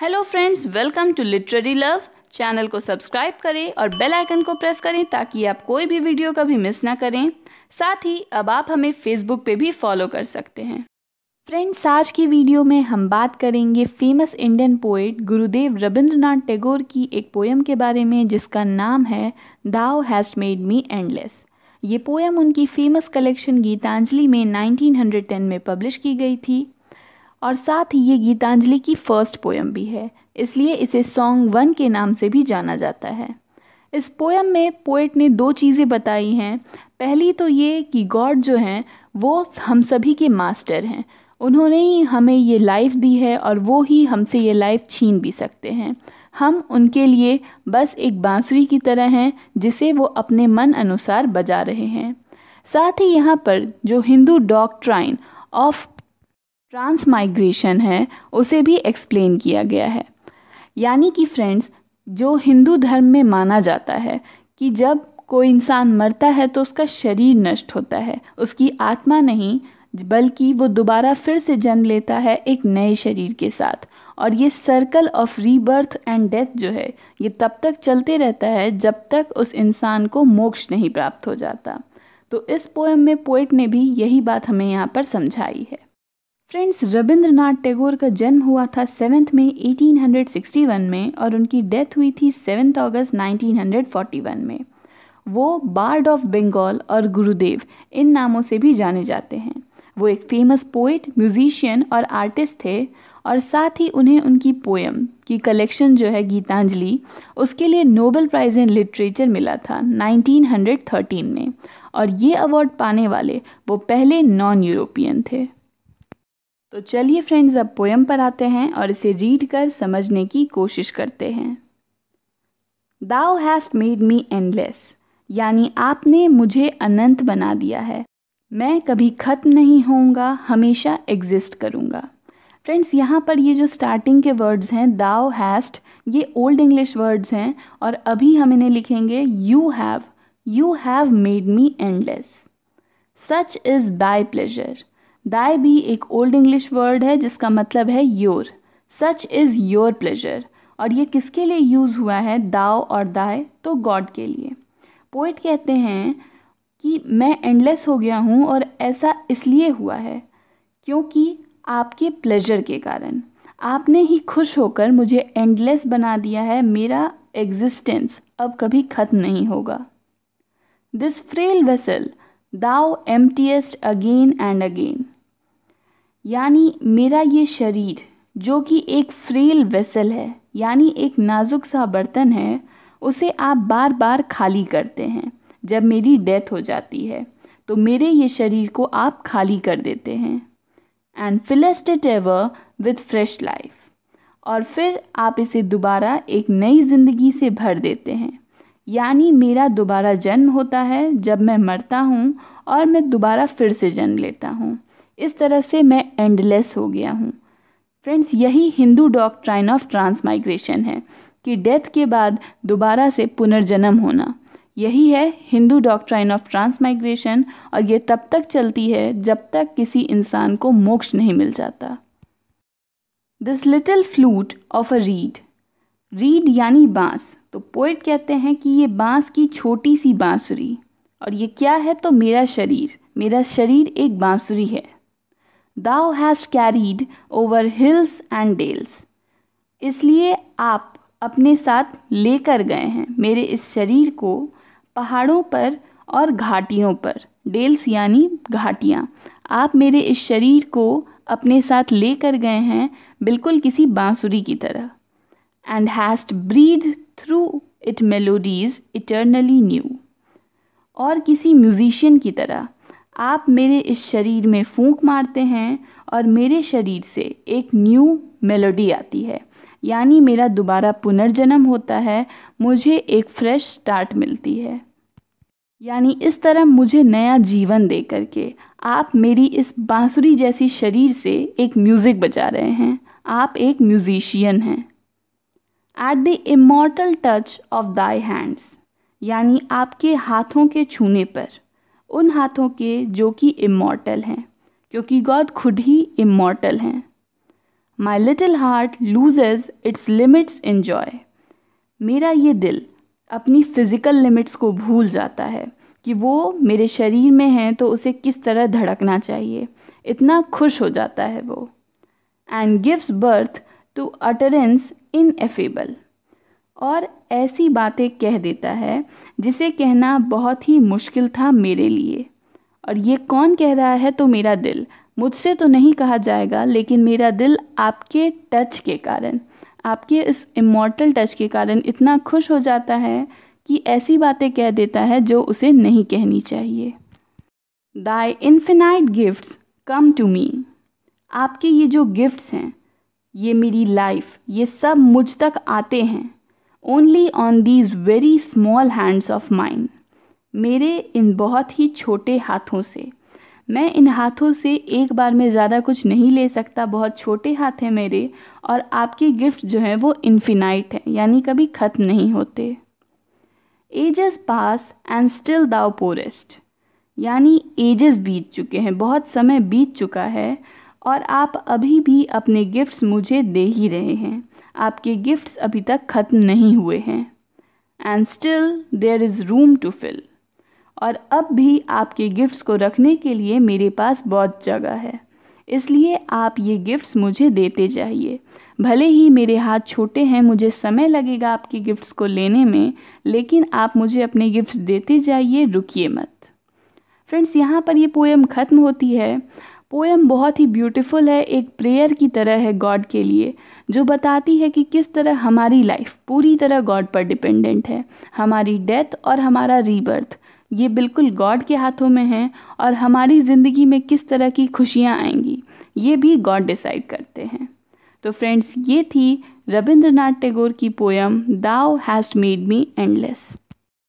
hello friends welcome to literary love channel को subscribe करें और बेल आइकन को प्रेस करें ताकि आप कोई भी वीडियो कभी मिस ना करें साथ ही अब आप हमें फेसबुक पे भी फॉलो कर सकते हैं फ्रेंड्स आज की वीडियो में हम बात करेंगे फेमस इंडियन पोइट गुरुदेव रविंद्रनाथ टैगोर की एक पोएम के बारे में जिसका नाम है thou hast made me endless ये पोएम उनकी फेमस कलेक्शन गीतांजलि में 1910 में पब्लिश की गई थी और साथ ही ये गीतांजलि की फर्स्ट पोयम भी है इसलिए इसे सॉन्ग वन के नाम से भी जाना जाता है इस पोयम में पोइट ने दो चीज़ें बताई हैं पहली तो ये कि गॉड जो हैं वो हम सभी के मास्टर हैं उन्होंने ही हमें ये लाइफ दी है और वो ही हमसे ये लाइफ छीन भी सकते हैं हम उनके लिए बस एक बांसुरी की तरह हैं जिसे वो अपने मन अनुसार बजा रहे हैं साथ ही यहाँ पर जो हिंदू डॉक्ट्राइन ऑफ ट्रांसमाइग्रेशन है उसे भी एक्सप्लेन किया गया है यानी कि फ्रेंड्स जो हिंदू धर्म में माना जाता है कि जब कोई इंसान मरता है तो उसका शरीर नष्ट होता है उसकी आत्मा नहीं बल्कि वो दोबारा फिर से जन्म लेता है एक नए शरीर के साथ और ये circle of rebirth and death जो है ये तब तक चलते रहता है जब तक उस इंसान को मोक्ष नहीं प्राप्त हो जाता तो इस पोएम में पोइट ने भी यही बात हमें यहाँ पर समझाई है फ्रेंड्स रविंद्रनाथ टैगोर का जन्म हुआ था सेवन्थ में 1861 में और उनकी डेथ हुई थी सेवन्थ अगस्त 1941 में वो बार्ड ऑफ बंगाल और गुरुदेव इन नामों से भी जाने जाते हैं वो एक फेमस पोइट म्यूजिशियन और आर्टिस्ट थे और साथ ही उन्हें उनकी पोएम की कलेक्शन जो है गीतांजलि उसके लिए नोबेल प्राइज़ इन लिटरेचर मिला था 1913 में और ये अवार्ड पाने वाले वो पहले नॉन यूरोपियन थे तो चलिए फ्रेंड्स अब पोयम पर आते हैं और इसे रीड कर समझने की कोशिश करते हैं दाओ हैस्ट मेड मी एंडलेस यानी आपने मुझे अनंत बना दिया है मैं कभी ख़त्म नहीं होऊंगा हमेशा एग्जिस्ट करूंगा फ्रेंड्स यहाँ पर ये जो स्टार्टिंग के वर्ड्स हैं दाओ हैस्ट ये ओल्ड इंग्लिश वर्ड्स हैं और अभी हम इन्हें लिखेंगे you have you have made me endless such is thy pleasure thy भी एक ओल्ड इंग्लिश वर्ड है जिसका मतलब है your such is your pleasure और ये किसके लिए यूज़ हुआ है दाव और दाय तो गॉड के लिए पोइट कहते हैं कि मैं एंडलेस हो गया हूँ और ऐसा इसलिए हुआ है क्योंकि आपके प्लेजर के कारण आपने ही खुश होकर मुझे एंडलेस बना दिया है मेरा एग्जिस्टेंस अब कभी ख़त्म नहीं होगा this frail vessel emptiest again and again यानी मेरा ये शरीर जो कि एक फ्रेल वेसल है यानी एक नाजुक सा बर्तन है उसे आप बार बार खाली करते हैं जब मेरी डेथ हो जाती है तो मेरे ये शरीर को आप खाली कर देते हैं and fillest it ever with fresh life और फिर आप इसे दोबारा एक नई ज़िंदगी से भर देते हैं यानी मेरा दोबारा जन्म होता है जब मैं मरता हूँ और मैं दोबारा फिर से जन्म लेता हूँ इस तरह से मैं एंडलेस हो गया हूँ फ्रेंड्स यही हिंदू डॉक्ट्राइन ऑफ ट्रांसमाइग्रेशन है कि डेथ के बाद दोबारा से पुनर्जन्म होना यही है हिंदू डॉक्ट्राइन ऑफ ट्रांसमाइग्रेशन और ये तब तक चलती है जब तक किसी इंसान को मोक्ष नहीं मिल जाता this little flute of a reed reed यानी बांस तो पोइट कहते हैं कि ये बांस की छोटी सी बांसुरी और ये क्या है तो मेरा शरीर मेरा शरीर एक बांसुरी है thou hast carried over hills and dales इसलिए आप अपने साथ लेकर गए हैं मेरे इस शरीर को पहाड़ों पर और घाटियों पर डेल्स यानी घाटियाँ आप मेरे इस शरीर को अपने साथ लेकर गए हैं बिल्कुल किसी बांसुरी की तरह and hast breathed through it melodies eternally new और किसी म्यूजिशियन की तरह आप मेरे इस शरीर में फूंक मारते हैं और मेरे शरीर से एक न्यू मेलोडी आती है यानी मेरा दोबारा पुनर्जन्म होता है मुझे एक फ्रेश स्टार्ट मिलती है यानी इस तरह मुझे नया जीवन दे करके आप मेरी इस बांसुरी जैसी शरीर से एक म्यूज़िक बजा रहे हैं आप एक म्यूज़िशियन हैं at the immortal touch of thy hands यानी आपके हाथों के छूने पर उन हाथों के जो कि इमोर्टल हैं क्योंकि गॉड खुद ही इमोर्टल हैं my little heart loses its limits in joy मेरा ये दिल अपनी फ़िज़िकल लिमिट्स को भूल जाता है कि वो मेरे शरीर में हैं तो उसे किस तरह धड़कना चाहिए इतना खुश हो जाता है वो and gives birth to utterance ineffable और ऐसी बातें कह देता है जिसे कहना बहुत ही मुश्किल था मेरे लिए और ये कौन कह रहा है तो मेरा दिल मुझसे तो नहीं कहा जाएगा लेकिन मेरा दिल आपके टच के कारण आपके इस इमोटल टच के कारण इतना खुश हो जाता है कि ऐसी बातें कह देता है जो उसे नहीं कहनी चाहिए thy infinite gifts come to me आपके ये जो गिफ्ट्स हैं ये मेरी लाइफ ये सब मुझ तक आते हैं only on these very small hands of mine मेरे इन बहुत ही छोटे हाथों से मैं इन हाथों से एक बार में ज़्यादा कुछ नहीं ले सकता बहुत छोटे हाथ हैं मेरे और आपके गिफ्ट जो हैं वो इन्फिनाइट हैं यानी कभी ख़त्म नहीं होते ages pass and still thou pourest यानी एजेस बीत चुके हैं बहुत समय बीत चुका है और आप अभी भी अपने गिफ्ट्स मुझे दे ही रहे हैं आपके गिफ्ट्स अभी तक ख़त्म नहीं हुए हैं and still there is room to fill और अब भी आपके गिफ्ट्स को रखने के लिए मेरे पास बहुत जगह है इसलिए आप ये गिफ्ट्स मुझे देते जाइए भले ही मेरे हाथ छोटे हैं मुझे समय लगेगा आपके गिफ्ट्स को लेने में लेकिन आप मुझे अपने गिफ्ट्स देते जाइए रुकिए मत फ्रेंड्स यहाँ पर ये पोएम ख़त्म होती है पोएम बहुत ही ब्यूटीफुल है एक प्रेयर की तरह है गॉड के लिए जो बताती है कि किस तरह हमारी लाइफ पूरी तरह गॉड पर डिपेंडेंट है हमारी डेथ और हमारा रीबर्थ ये बिल्कुल गॉड के हाथों में है और हमारी ज़िंदगी में किस तरह की खुशियाँ आएंगी ये भी गॉड डिसाइड करते हैं तो फ्रेंड्स ये थी रविंद्रनाथ टैगोर की पोएम दाओ हैज़ मेड मी एंडलेस